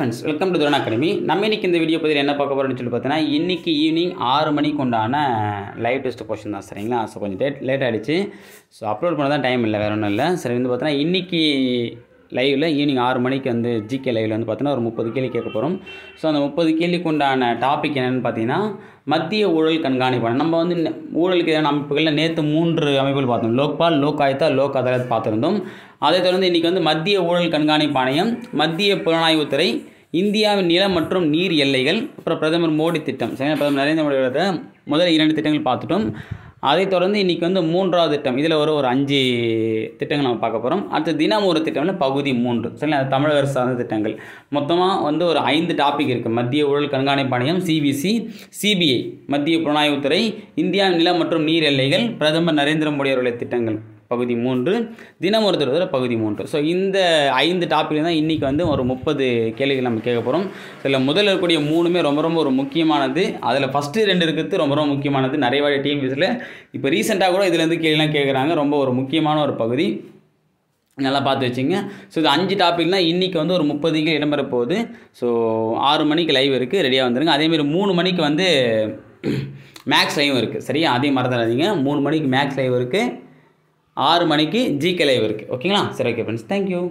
friends welcome to துரன் academy நம்ம இன்னைக்கு இந்த வீடியோ பற்றி என்ன பார்க்க போகிறோம்னு சொல்லி பார்த்தீங்கன்னா இன்றைக்கி ஈவினிங் ஆறு மணிக்கு உண்டான லைவ் டெஸ்ட் கொஷின் தான் சரிங்களா ஸோ கொஞ்சம் டேட் லேட் ஆகிடுச்சு ஸோ அப்லோட் பண்ண தான் டைம் இல்லை வேறு ஒன்றும் இல்லை சரி வந்து பார்த்தீங்கன்னா இன்றைக்கி லைவில் ஈவினிங் ஆறு மணிக்கு வந்து ஜிகே லைவில் வந்து பார்த்தீங்கன்னா ஒரு முப்பது கேள்வி கேட்க போகிறோம் ஸோ அந்த முப்பது கேள்விக்கு உண்டான டாபிக் என்னென்னு பார்த்தீங்கன்னா மத்திய ஊழல் கண்காணிப்பாளர் நம்ம வந்து ஊழலுக்கு எதிரான அமைப்புகளில் நேற்று மூன்று அமைப்புகள் பார்த்தோம் லோக்பால் லோக் ஆயுதா லோக் அதாலத் பார்த்துருந்தோம் அதை தொடர்ந்து இன்றைக்கி வந்து மத்திய ஊழல் கண்காணிப்பாணையம் மத்திய புலனாய்வுத்துறை இந்தியாவின் நிலம் மற்றும் நீர் எல்லைகள் அப்புறம் பிரதமர் மோடி திட்டம் சரிங்களா பிரதமர் நரேந்திர மோடியோட முதல் இரண்டு திட்டங்கள் பார்த்துட்டோம் அதைத் தொடர்ந்து இன்றைக்கி வந்து மூன்றாவது திட்டம் இதில் ஒரு ஒரு அஞ்சு திட்டங்கள் நம்ம பார்க்க போகிறோம் அடுத்த தினம் ஒரு திட்டம்னு பகுதி மூன்று சரி அது தமிழக சார்ந்த திட்டங்கள் மொத்தமாக வந்து ஒரு ஐந்து டாபிக் இருக்குது மத்திய ஊழல் கண்காணிப்பு ஆணையம் சிபிசி சிபிஐ மத்திய புலனாய்வுத்துறை இந்தியா நிலம் மற்றும் நீர் எல்லைகள் பிரதமர் நரேந்திர மோடி அவர்களுடைய திட்டங்கள் பகுதி மூன்று தினம் ஒரு தடவை பகுதி மூன்று ஸோ இந்த ஐந்து டாப்பிக் தான் இன்றைக்கி வந்து ஒரு முப்பது கேள்விகள் நம்ம கேட்க போகிறோம் இதில் முதல்ல இருக்கக்கூடிய மூணுமே ரொம்ப ரொம்ப ஒரு முக்கியமானது அதில் ஃபஸ்ட்டு ரெண்டு இருக்கிறது ரொம்ப ரொம்ப முக்கியமானது நிறைய டீம் டிஎம்எஸில் இப்போ ரீசெண்டாக கூட இதுலேருந்து கேள்விலாம் கேட்குறாங்க ரொம்ப ஒரு முக்கியமான ஒரு பகுதி நல்லா பார்த்து வச்சுங்க ஸோ இது அஞ்சு டாப்பிக்னால் இன்றைக்கி வந்து ஒரு முப்பதுக்கு இடம்பெற போகுது ஸோ ஆறு மணிக்கு லைவ் இருக்குது ரெடியாக வந்துடுங்க அதேமாரி மூணு மணிக்கு வந்து மேக்ஸ் லைவ் இருக்குது சரியா அதையும் மறந்துடாதீங்க மூணு மணிக்கு மேக்ஸ் லைவ் இருக்குது ஆறு மணிக்கு கே லைவ் இருக்குது ஓகேங்களா சரி ஓகே ஃப்ரெண்ட்ஸ் தேங்க்யூ